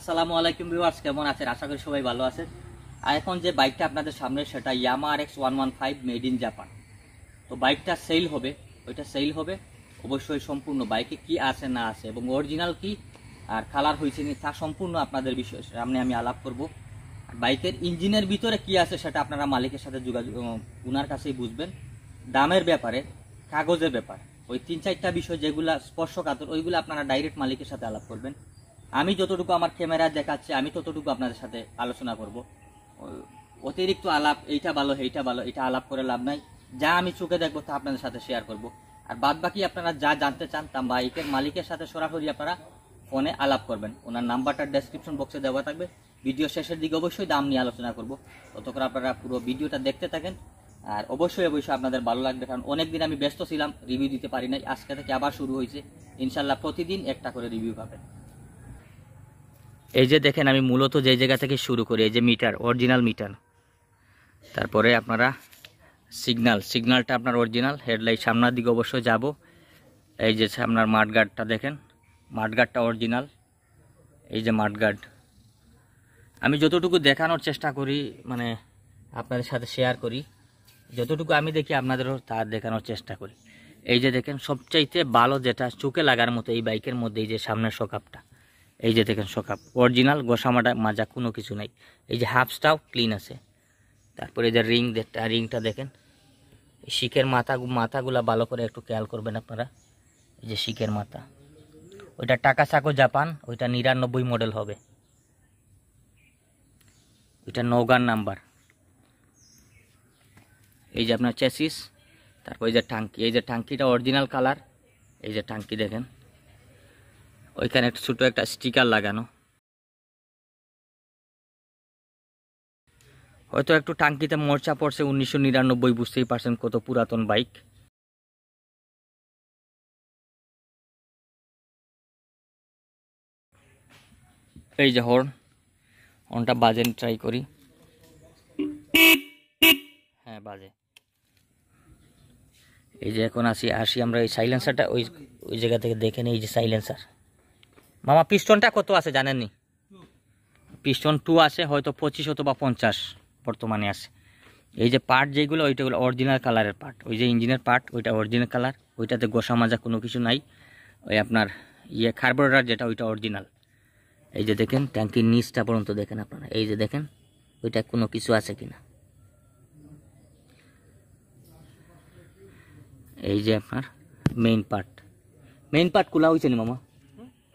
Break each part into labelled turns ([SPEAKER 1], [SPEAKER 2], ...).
[SPEAKER 1] আসসালামু আলাইকুম ভিউয়ার্স কেমন আছেন আশা করি সবাই ভালো আছেন আর এখন যে বাইকটা আপনাদের সামনে সেটা ইয়ামা আর X one one five made in Japan তো বাইকটা সেল হবে ওইটা সেল হবে অবশ্যই সম্পূর্ণ বাইকে কি আছে না আছে এবং অরিজিনাল কি আর কালার হয়েছে নি তা সম্পূর্ণ আপনাদের বিষয় সামনে আমি আলাপ করব বাইকের ইঞ্জিনের ভিতরে কি আছে সেটা আপনারা মালিকের সাথে যোগাযোগ ওনার কাছেই বুঝবেন দামের ব্যাপারে কাগজের ব্যাপার ওই তিন চারটা বিষয় যেগুলো স্পর্শকাতর ওইগুলো আপনারা ডাইরেক্ট মালিকের সাথে আলাপ করবেন আমি যতটুকু আমার ক্যামেরা দেখাচ্ছে আমি ততটুকু আপনাদের সাথে আলোচনা করব অতিরিক্ত আলাপ এইটা ভালো এইটা ভালো এটা আলাপ করে লাভ নাই যা আমি চোখে দেখবো তা আপনাদের সাথে শেয়ার করব আর বাদ বাকি আপনারা যা জানতে চান তা বাইকের মালিকের সাথে সরাসরি আপনারা ফোনে আলাপ করবেন ওনার নাম্বারটা ডেসক্রিপশন বক্সে দেওয়া থাকবে ভিডিও শেষের দিকে অবশ্যই দাম নিয়ে আলোচনা করব ততক্ষণ আপনারা পুরো ভিডিওটা দেখতে থাকেন আর অবশ্যই অবশ্যই আপনাদের ভালো লাগবে কারণ অনেকদিন আমি ব্যস্ত ছিলাম রিভিউ দিতে পারি নাই আজকে থেকে আবার শুরু হয়েছে ইনশাল্লাহ প্রতিদিন একটা করে রিভিউ পাবেন এই যে দেখেন আমি মূলত যে জায়গা থেকে শুরু করি এই যে মিটার অরিজিনাল মিটার তারপরে আপনারা সিগনাল সিগনালটা আপনার অরিজিনাল হেডলাইট সামনার দিকে অবশ্যই যাব এই যে আপনার মাঠগার্ডটা দেখেন মাঠগার্ডটা অরিজিনাল এই যে মাঠগার্ড আমি যতটুকু দেখানোর চেষ্টা করি মানে আপনাদের সাথে শেয়ার করি যতটুকু আমি দেখি আপনাদেরও তা দেখানোর চেষ্টা করি এই যে দেখেন সবচাইতে ভালো যেটা চোখে লাগার মতো এই বাইকের মধ্যে এই যে সামনের শোকাপটা এই যে দেখেন সকাপ অরিজিনাল গোসামাটা মাজা কোনো কিছু নাই এই যে হাফসটাও ক্লিন আছে তারপরে যে রিং রিংটা দেখেন শিখের মাথা মাথাগুলা ভালো করে একটু খেয়াল করবেন আপনারা এই যে শিখের মাথা ওইটা টাকা সাকো জাপান ওইটা নিরানব্বই মডেল হবে ওইটা নৌগান নাম্বার এই যে আপনার চেসিস তারপর এই যে টাঙ্কি এই যে টাঙ্কিটা অরিজিনাল কালার এই যে টাঙ্কি দেখেন ওইখানে একটা ছোটো একটা স্টিকার লাগানো হয়তো একটু টাঙ্কিতে মর্চা পড়ছে উনিশশো নিরানব্বই বুঝতেই পারছেন কত পুরাতন বাইক এই যে হর্ন হর্নটা বাজে ট্রাই করি হ্যাঁ বাজে এই যে এখন আসি আসি আমরা এই সাইলেন্সারটা ওই ওই জায়গা থেকে দেখে নিই এই যে সাইলেন্সার মামা পিস্টনটা কত আছে জানেননি পিস্টন টু আছে হয়তো পঁচিশ হতো বা পঞ্চাশ বর্তমানে আছে এই যে পার্ট যেগুলো ওইটা হলো অরিজিনাল কালারের পার্ট ওই যে ইঞ্জিনের পার্ট ওইটা অরিজিনাল কালার ওইটাতে গোসা মাজা কোনো কিছু নাই ওই আপনার ইয়ে কার্বোরেটার যেটা ওইটা অরিজিনাল এই যে দেখেন ট্যাঙ্কির নিচটা পর্যন্ত দেখেন আপনারা এই যে দেখেন ওইটা কোনো কিছু আছে কিনা এই যে আপনার মেইন পার্ট মেইন পার্ট খোলা হয়েছে নি মামা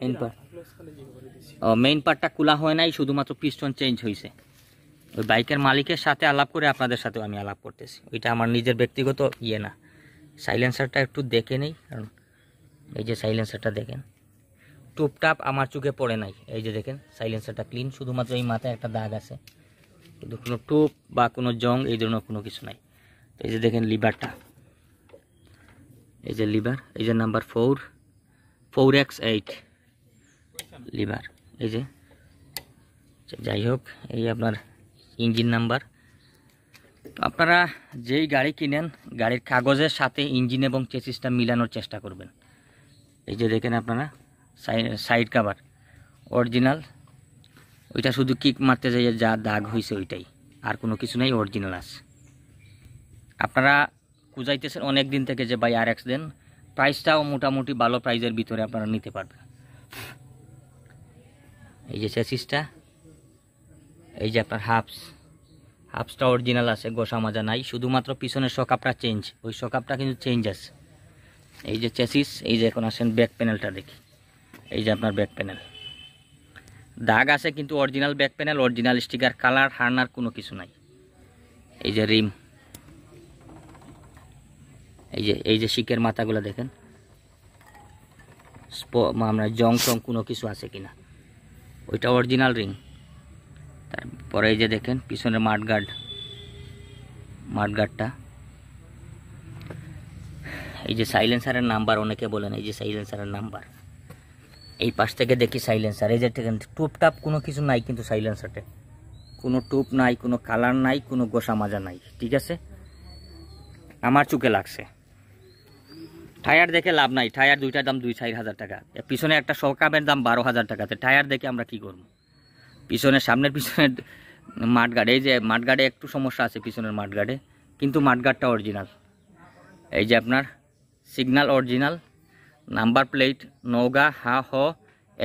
[SPEAKER 1] মেইন পার্ট মেইন পার্টটা খোলা হয় নাই শুধুমাত্র পিস্টন চেঞ্জ হয়েছে ওই বাইকের মালিকের সাথে আলাপ করে আপনাদের সাথে আমি আলাপ করতেছি ওইটা আমার নিজের ব্যক্তিগত ইয়ে না সাইলেন্সারটা একটু দেখে নেই কারণ এই যে সাইলেন্সারটা দেখেন টুপটাপ আমার চোখে পড়ে নাই এই যে দেখেন সাইলেন্সারটা ক্লিন শুধুমাত্র এই মাথায় একটা দাগ আছে কিন্তু কোনো টুপ বা কোনো জং এই ধরনের কোনো কিছু নাই তো এই যে দেখেন লিভারটা এই যে লিভার এই যে number four four X eight lever এই যে আচ্ছা, যাই হোক এই আপনার ইঞ্জিন নাম্বার তো আপনারা যেই গাড়ি কিনেন গাড়ির কাগজের সাথে ইঞ্জিন এবং চেসিসটা মিলানোর চেষ্টা করবেন এই যে দেখেন আপনারা সাইড কাভার অরিজিনাল ওইটা শুধু কিক মারতে যাই যা দাগ হয়েছে ওইটাই আর কোনো কিছু নেই অরিজিনাল আছে আপনারা কুজাইতেছেন অনেক দিন থেকে যে বাই আর এক্স দেন প্রাইসটাও মোটামুটি ভালো প্রাইজের ভিতরে আপনারা নিতে পারবেন এই যে চেসিসটা এই যে আপনার হাফস হাফসটা অরিজিনাল আছে গোসা মাজা নাই শুধুমাত্র পিছনের সকাপটা চেঞ্জ ওই সকাপটা কিন্তু চেঞ্জ আছে এই যে চেসিস এই যে এখন আসেন ব্যাক প্যানেলটা দেখি এই যে আপনার ব্যাক প্যানেল দাগ আছে কিন্তু original back panel original sticker colour হার্নার কোনো কিছু নাই এই যে রিম এই যে এই যে শিকের মাথাগুলো দেখেন আমরা জং টং কোনো কিছু আছে কিনা ওইটা অরিজিনাল রিং তারপরে এই যে দেখেন পিছনে মাঠ গার্ড মাঠ গার্ডটা এই যে সাইলেন্সারের নাম্বার অনেকে বলেন এই যে সাইলেন্সারের নাম্বার এই পাশ থেকে দেখি সাইলেন্সার এই যে দেখেন টুপটাপ কোনো কিছু নাই কিন্তু সাইলেন্সারটা কোনো টুপ নাই কোনো কালার নাই কোনো গোসা মাজা নাই ঠিক আছে আমার চোখে লাগছে টায়ার দেখে লাভ নাই টায়ার দুইটার দাম দুই চার হাজার টাকা পিছনে একটা সকামের দাম বারো হাজার টাকাতে টায়ার দেখে আমরা কি করব পিছনে সামনের পিছনের মাঠগার্ডে এই যে মাঠগার্ডে একটু সমস্যা আছে পিছনের মাঠগার্ডে কিন্তু মাঠগার্ডটা অরিজিনাল এই যে আপনার সিগনাল অরিজিনাল নাম্বার প্লেট নৌগা হা হ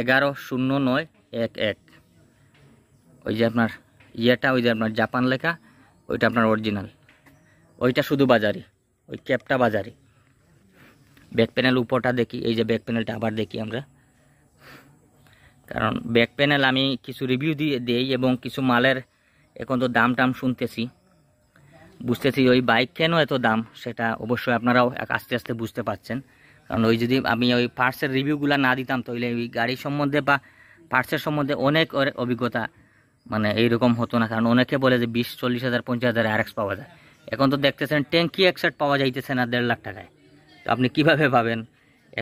[SPEAKER 1] এগারো শূন্য নয় এক এক ওই যে আপনার ইয়েটা ওই যে আপনার জাপান লেখা ওইটা আপনার অরিজিনাল ওইটা শুধু বাজারি ওই ক্যাপটা বাজারি ব্যাক প্যানেল উপরটা দেখি এই যে ব্যাক প্যানেলটা আবার দেখি আমরা কারণ ব্যাক প্যানেল আমি কিছু রিভিউ দিয়ে দিই এবং কিছু মালের এখন তো দাম টাম শুনতেছি বুঝতেছি ওই বাইক কেন এত দাম সেটা অবশ্যই আপনারাও আস্তে আস্তে বুঝতে পারছেন কারণ ওই যদি আমি ওই পার্সের রিভিউগুলো না দিতাম তাহলে ওই গাড়ি সম্বন্ধে বা পার্সের সম্বন্ধে অনেক অভিজ্ঞতা মানে এইরকম হতো না কারণ অনেকে বলে যে বিশ চল্লিশ হাজার পঞ্চাশ হাজার আর পাওয়া যায় এখন তো দেখতেছেন ট্যাঙ্কি একসাট পাওয়া যাইতেছে না দেড় লাখ টাকায় তো আপনি কিভাবে পাবেন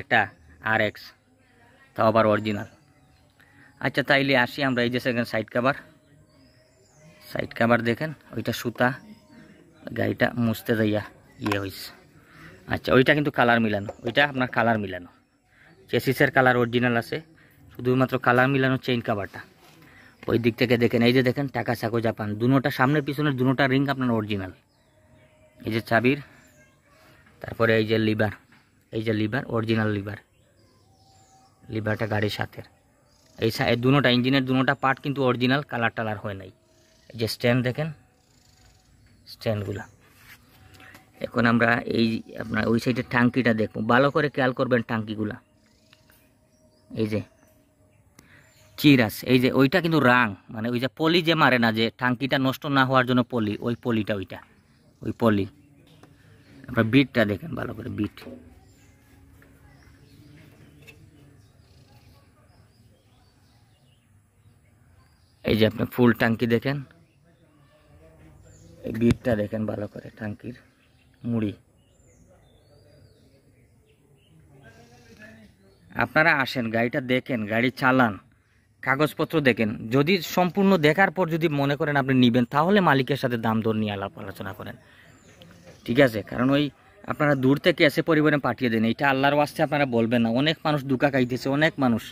[SPEAKER 1] একটা আর এক্স তাও আবার অরিজিনাল আচ্ছা তাইলে আসি আমরা এই যে সেখানে সাইড কাভার সাইড কাভার দেখেন ওইটা সুতা গাড়িটা মুছতে যাইয়া ইয়ে হয়েছে আচ্ছা ওইটা কিন্তু কালার মিলানো ওইটা আপনার কালার মিলানো চেসিসের কালার অরিজিনাল আছে শুধুমাত্র কালার মিলানো চেইন কাভারটা ওই দিক থেকে দেখেন এই যে দেখেন টাকা সাকো জাপান দুনোটা সামনের পিছনের দুনোটা রিং আপনার অরিজিনাল এই যে চাবির তারপরে এই যে লিভার এই যে লিভার অরিজিনাল লিভার লিভারটা গাড়ির সাথে এই দুটা ইঞ্জিনের দুটা পার্ট কিন্তু অরিজিনাল কালার টালার হয় নাই এই যে স্ট্যান্ড দেখেন স্ট্যান্ডগুলা এখন আমরা এই আপনার ওই সাইডের ট্যাঙ্কিটা দেখব ভালো করে খেয়াল করবেন ট্যাঙ্কিগুলো এই যে চিরাস এই যে ওইটা কিন্তু রাং মানে ওই যে পলি যে মারে না যে ট্যাঙ্কিটা নষ্ট না হওয়ার জন্য পলি ওই পলিটা ওইটা ওই পলি আপনার বিটটা দেখেন ভালো করে বিট এই যে আপনি ফুল টাঙ্কি দেখেন এই বিটটা দেখেন ভালো করে টাঙ্কির মুড়ি আপনারা আসেন গাড়িটা দেখেন গাড়ি চালান কাগজপত্র দেখেন যদি সম্পূর্ণ দেখার পর যদি মনে করেন আপনি নেবেন তাহলে মালিকের সাথে দাম দর নিয়ে আলাপ আলোচনা করেন ঠিক আছে কারণ ওই আপনারা দূর থেকে এসে পরিবারে পাঠিয়ে দেন এটা আল্লাহর ওয়াস্তে আপনারা বলবেন না অনেক মানুষ দুকা খাইতেছে অনেক মানুষ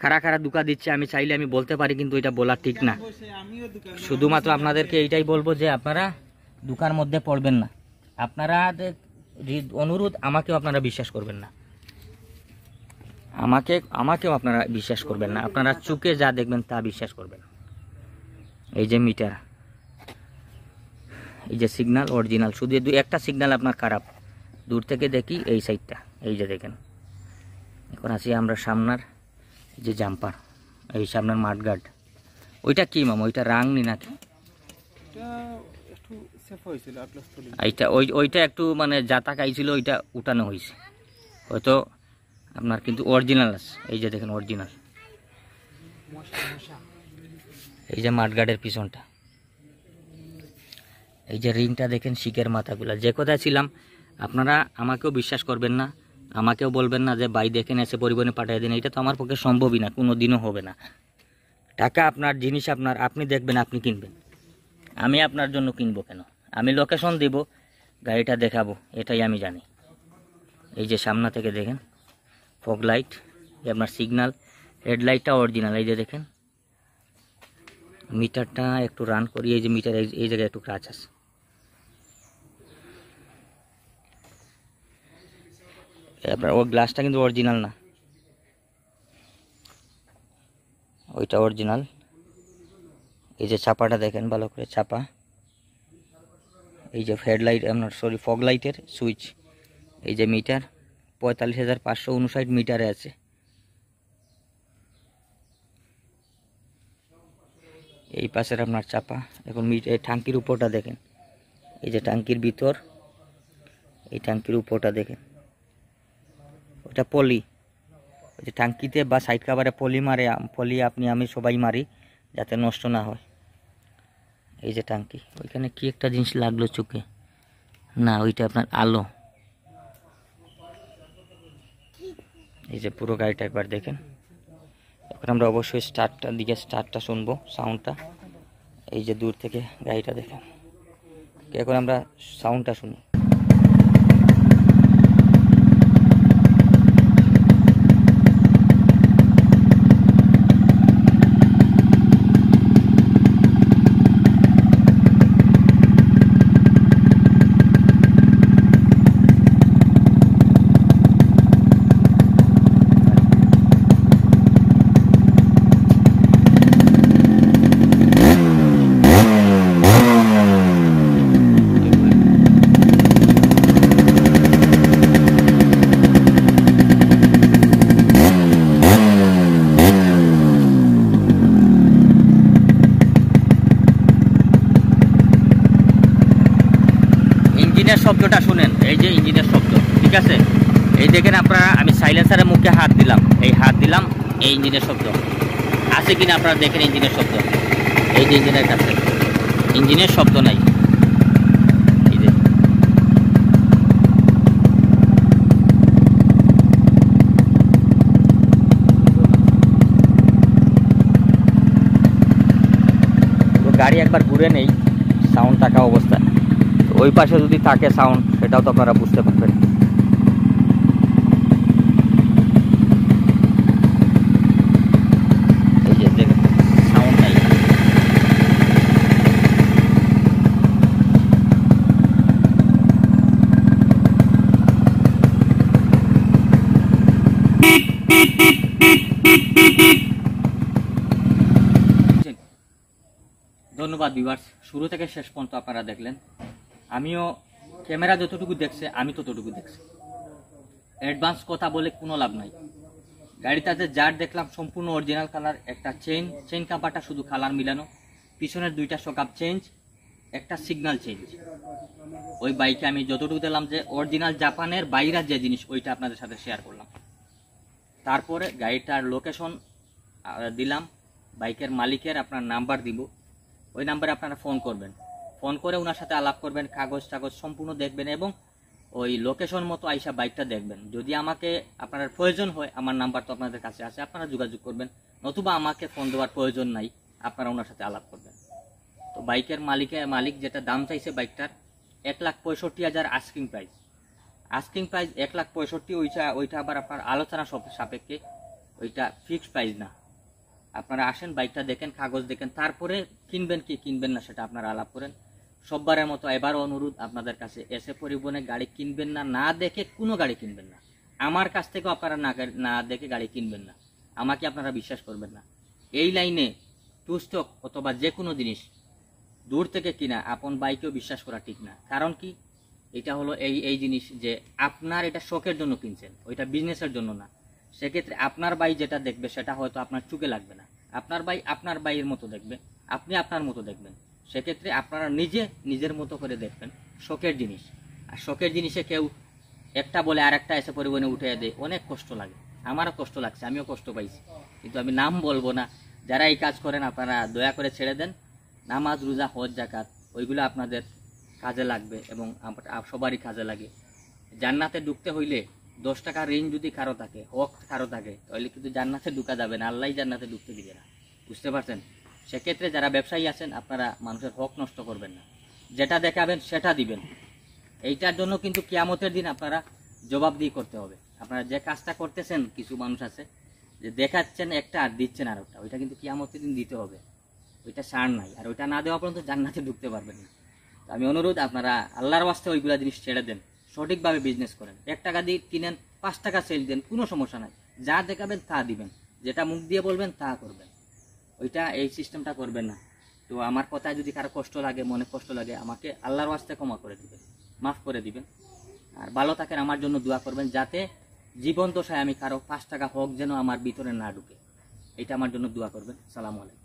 [SPEAKER 1] খারা খারা দুকা দিচ্ছে আমি চাইলে আমি বলতে পারি কিন্তু এটা বলা ঠিক না শুধুমাত্র আপনাদেরকে এইটাই বলবো যে আপনারা দুকার মধ্যে পড়বেন না আপনারা অনুরোধ আমাকেও আপনারা বিশ্বাস করবেন না আমাকে আমাকেও আপনারা বিশ্বাস করবেন না আপনারা চুকে যা দেখবেন তা বিশ্বাস করবেন এই যে মিটার এই যে সিগনাল অরিজিনাল শুধু দু একটা সিগনাল আপনার খারাপ দূর থেকে দেখি এই সাইডটা এই যে দেখেন এখন আসি আমরা সামনার যে জাম্পার এই সামনের মাঠগার্ড ওইটা কি মাম ওইটা নি নাকি এইটা ওই ওইটা একটু মানে যাতা খাইছিল ওইটা উঠানো হয়েছে হয়তো আপনার কিন্তু অরিজিনাল আছে এই যে দেখেন অরিজিনাল এই যে মাঠগার্ডের পিছনটা এই যে রিংটা দেখেন শিকের মাথাগুলো যে কথা ছিলাম আপনারা আমাকেও বিশ্বাস করবেন না আমাকেও বলবেন না যে বাই দেখেন এসে পরিবহনে পাঠিয়ে দিন এটা তো আমার পক্ষে সম্ভবই না কোনো দিনও হবে না টাকা আপনার জিনিস আপনার আপনি দেখবেন আপনি কিনবেন আমি আপনার জন্য কিনব কেন আমি লোকেশন দিব গাড়িটা দেখাবো এটাই আমি জানি এই যে সামনা থেকে দেখেন ফগ লাইট আপনার সিগনাল হেডলাইটটা অরিজিনাল এই যে দেখেন মিটারটা একটু রান করি এই যে মিটার এই জায়গায় একটু ক্রাচ আছে আপনার ওর গ্লাসটা কিন্তু অরিজিনাল না ওইটা অরিজিনাল এই যে ছাপাটা দেখেন ভালো করে ছাপা এই যে হেডলাইট আপনার সরি ফগ লাইটের সুইচ এই যে মিটার পঁয়তাল্লিশ হাজার পাঁচশো উনষাট মিটারে আছে এই পাশের আপনার চাপা এখন এই টাঙ্কির উপরটা দেখেন এই যে টাঙ্কির ভিতর এই টাঙ্কির উপরটা দেখেন এটা পলি ওই যে ট্যাঙ্কিতে বা সাইড কাভারে পলি মারে পলি আপনি আমি সবাই মারি যাতে নষ্ট না হয় এই যে ট্যাঙ্কি ওইখানে কি একটা জিনিস লাগলো চোখে না ওইটা আপনার আলো এই যে পুরো গাড়িটা একবার দেখেন এখন আমরা অবশ্যই স্টার্টটা দিকে স্টার্টটা শুনবো সাউন্ডটা এই যে দূর থেকে গাড়িটা দেখেন এখন আমরা সাউন্ডটা শুনি দেখেন আপনারা আমি সাইলেন্সারের মুখে হাত দিলাম এই হাত দিলাম এই ইঞ্জিনের শব্দ আছে কিনা আপনারা দেখেন ইঞ্জিনের শব্দ এই যে ইঞ্জিনের কাছে ইঞ্জিনের শব্দ নাই গাড়ি একবার ঘুরে নেই সাউন্ড থাকা অবস্থায় ওই পাশে যদি থাকে সাউন্ড সেটাও তো আপনারা বুঝতে পারবেন শুরু থেকে শেষ পর্যন্ত আপনারা দেখলেন আমিও ক্যামেরা যতটুকু দেখছে আমি ততটুকু দেখছি অ্যাডভান্স কথা বলে কোনো লাভ নাই গাড়িটাতে যার দেখলাম সম্পূর্ণ অরিজিনাল কালার একটা চেন চেন কাপাটা শুধু কালার মিলানো পিছনের দুইটা সকাপ চেঞ্জ একটা সিগনাল চেঞ্জ ওই বাইকে আমি যতটুকু দিলাম যে অরিজিনাল জাপানের বাইরা যে জিনিস ওইটা আপনাদের সাথে শেয়ার করলাম তারপরে গাড়িটার লোকেশন দিলাম বাইকের মালিকের আপনার নাম্বার দিব ওই নাম্বারে আপনারা ফোন করবেন ফোন করে ওনার সাথে আলাপ করবেন কাগজ টাগজ সম্পূর্ণ দেখবেন এবং ওই লোকেশন মতো আইসা বাইকটা দেখবেন যদি আমাকে আপনার প্রয়োজন হয় আমার নাম্বার তো আপনাদের কাছে আছে আপনারা যোগাযোগ করবেন নতুবা আমাকে ফোন দেওয়ার প্রয়োজন নাই আপনারা ওনার সাথে আলাপ করবেন তো বাইকের মালিকে মালিক যেটা দাম চাইছে বাইকটার এক লাখ পঁয়ষট্টি হাজার আস্কিং প্রাইস আস্কিং প্রাইস এক লাখ পঁয়ষট্টি ওইটা ওইটা আবার আপনার আলোচনা সাপেক্ষে ওইটা ফিক্সড প্রাইস না আপনারা আসেন বাইকটা দেখেন কাগজ দেখেন তারপরে কিনবেন কি কিনবেন না সেটা আপনারা আলাপ করেন সববারের মতো এবার অনুরোধ আপনাদের কাছে এসে পরিবহনে গাড়ি কিনবেন না না দেখে কোনো গাড়ি কিনবেন না আমার কাছ থেকেও আপনারা না না দেখে গাড়ি কিনবেন না আমাকে আপনারা বিশ্বাস করবেন না এই লাইনে টু অথবা যে কোনো জিনিস দূর থেকে কিনা আপন বাইকেও বিশ্বাস করা ঠিক না কারণ কি এটা হলো এই এই জিনিস যে আপনার এটা শখের জন্য কিনছেন ওইটা বিজনেসের জন্য না সেক্ষেত্রে আপনার বাই যেটা দেখবে সেটা হয়তো আপনার চুকে লাগবে না আপনার ভাই আপনার ভাইয়ের মতো দেখবে আপনি আপনার মতো দেখবেন সেক্ষেত্রে আপনারা নিজে নিজের মতো করে দেখবেন শোকের জিনিস আর শোকের জিনিসে কেউ একটা বলে আর একটা এসে পরিবহনে উঠে দেয় অনেক কষ্ট লাগে আমারও কষ্ট লাগছে আমিও কষ্ট পাইছি কিন্তু আমি নাম বলবো না যারা এই কাজ করেন আপনারা দয়া করে ছেড়ে দেন নামাজ রোজা হজ জাকাত ওইগুলো আপনাদের কাজে লাগবে এবং সবারই কাজে লাগে জান্নাতে ঢুকতে হইলে দশ টাকা ঋণ যদি কারো থাকে হক কারো থাকে তাহলে কিন্তু জান্নাতে ঢুকা যাবে না আল্লাহ জান্নাতে ঢুকতে দিবে না বুঝতে পারছেন সেক্ষেত্রে যারা ব্যবসায়ী আছেন আপনারা মানুষের হক নষ্ট করবেন না যেটা দেখাবেন সেটা দিবেন এইটার জন্য কিন্তু কেয়ামতের দিন আপনারা জবাব দিয়ে করতে হবে আপনারা যে কাজটা করতেছেন কিছু মানুষ আছে যে দেখাচ্ছেন একটা আর দিচ্ছেন আর একটা ওইটা কিন্তু কেয়ামতের দিন দিতে হবে ওইটা সার নাই আর ওইটা না দেওয়া পর্যন্ত জান্নাতে ঢুকতে পারবেন না আমি অনুরোধ আপনারা আল্লাহর বাস্তে ওইগুলা জিনিস ছেড়ে দেন সঠিকভাবে বিজনেস করেন এক টাকা দিয়ে কিনেন পাঁচ টাকা সেল দেন কোনো সমস্যা নাই যা দেখাবেন তা দিবেন যেটা মুখ দিয়ে বলবেন তা করবেন ওইটা এই সিস্টেমটা করবেন না তো আমার কথায় যদি কারো কষ্ট লাগে মনে কষ্ট লাগে আমাকে আল্লাহর আস্তে ক্ষমা করে দিবেন মাফ করে দিবেন আর ভালো থাকেন আমার জন্য দোয়া করবেন যাতে জীবন দশায় আমি কারো পাঁচ টাকা হোক যেন আমার ভিতরে না ঢুকে এটা আমার জন্য দোয়া করবেন সালাম আলাইকুম